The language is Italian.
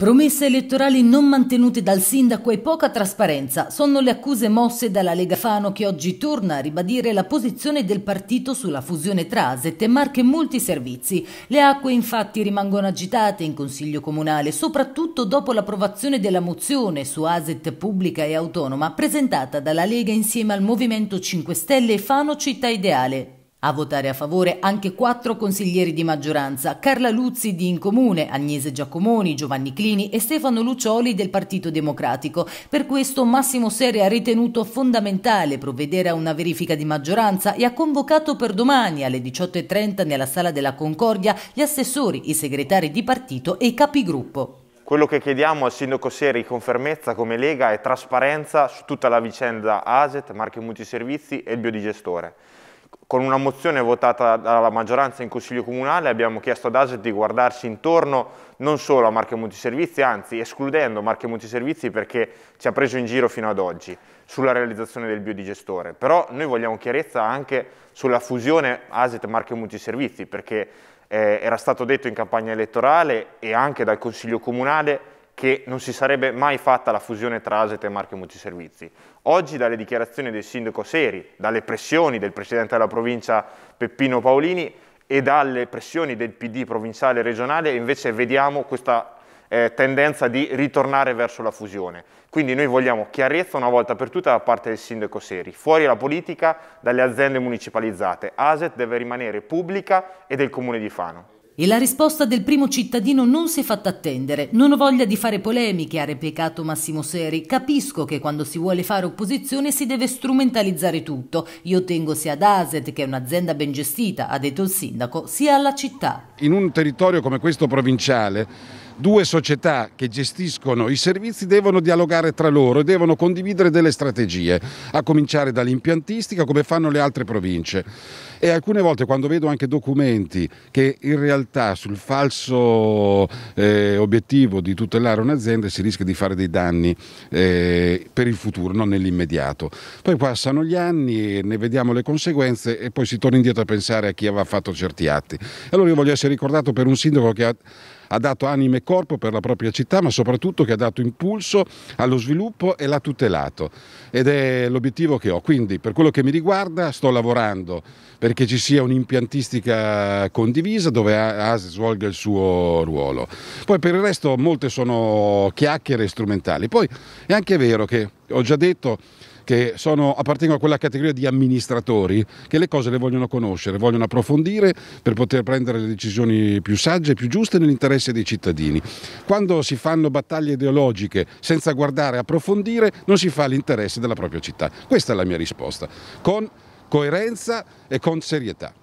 Promesse elettorali non mantenute dal sindaco e poca trasparenza sono le accuse mosse dalla Lega Fano che oggi torna a ribadire la posizione del partito sulla fusione tra Aset e Marche Multiservizi. Le acque infatti rimangono agitate in Consiglio Comunale, soprattutto dopo l'approvazione della mozione su Aset pubblica e autonoma presentata dalla Lega insieme al Movimento 5 Stelle e Fano Città Ideale. A votare a favore anche quattro consiglieri di maggioranza, Carla Luzzi di Incomune, Agnese Giacomoni, Giovanni Clini e Stefano Lucioli del Partito Democratico. Per questo Massimo Sere ha ritenuto fondamentale provvedere a una verifica di maggioranza e ha convocato per domani alle 18.30 nella Sala della Concordia gli assessori, i segretari di partito e i capigruppo. Quello che chiediamo al sindaco Seri con fermezza come Lega è trasparenza su tutta la vicenda ASET, Marche Multiservizi e il biodigestore con una mozione votata dalla maggioranza in Consiglio Comunale abbiamo chiesto ad ASET di guardarsi intorno non solo a Marche Multiservizi, anzi escludendo Marche Multiservizi perché ci ha preso in giro fino ad oggi sulla realizzazione del biodigestore. Però noi vogliamo chiarezza anche sulla fusione ASET Marche Multiservizi perché eh, era stato detto in campagna elettorale e anche dal Consiglio Comunale che non si sarebbe mai fatta la fusione tra Aset e Marche multiservizi. Oggi dalle dichiarazioni del sindaco Seri, dalle pressioni del presidente della provincia Peppino Paolini e dalle pressioni del PD provinciale e regionale invece vediamo questa eh, tendenza di ritornare verso la fusione. Quindi noi vogliamo chiarezza una volta per tutte da parte del sindaco Seri, fuori la politica dalle aziende municipalizzate. ASET deve rimanere pubblica e del comune di Fano. E la risposta del primo cittadino non si è fatta attendere. Non ho voglia di fare polemiche, ha replicato Massimo Seri. Capisco che quando si vuole fare opposizione si deve strumentalizzare tutto. Io tengo sia ad Aset, che è un'azienda ben gestita, ha detto il sindaco, sia alla città. In un territorio come questo provinciale, due società che gestiscono i servizi devono dialogare tra loro e devono condividere delle strategie, a cominciare dall'impiantistica come fanno le altre province e alcune volte quando vedo anche documenti che in realtà sul falso eh, obiettivo di tutelare un'azienda si rischia di fare dei danni eh, per il futuro, non nell'immediato. Poi passano gli anni ne vediamo le conseguenze e poi si torna indietro a pensare a chi aveva fatto certi atti. Allora io voglio essere ricordato per un sindaco che ha ha dato anima e corpo per la propria città, ma soprattutto che ha dato impulso allo sviluppo e l'ha tutelato. Ed è l'obiettivo che ho. Quindi, per quello che mi riguarda, sto lavorando perché ci sia un'impiantistica condivisa dove ASE svolga il suo ruolo. Poi per il resto molte sono chiacchiere strumentali. Poi è anche vero che ho già detto che sono, appartengono a quella categoria di amministratori che le cose le vogliono conoscere, vogliono approfondire per poter prendere le decisioni più sagge, e più giuste nell'interesse dei cittadini. Quando si fanno battaglie ideologiche senza guardare e approfondire non si fa l'interesse della propria città. Questa è la mia risposta. Con coerenza e con serietà.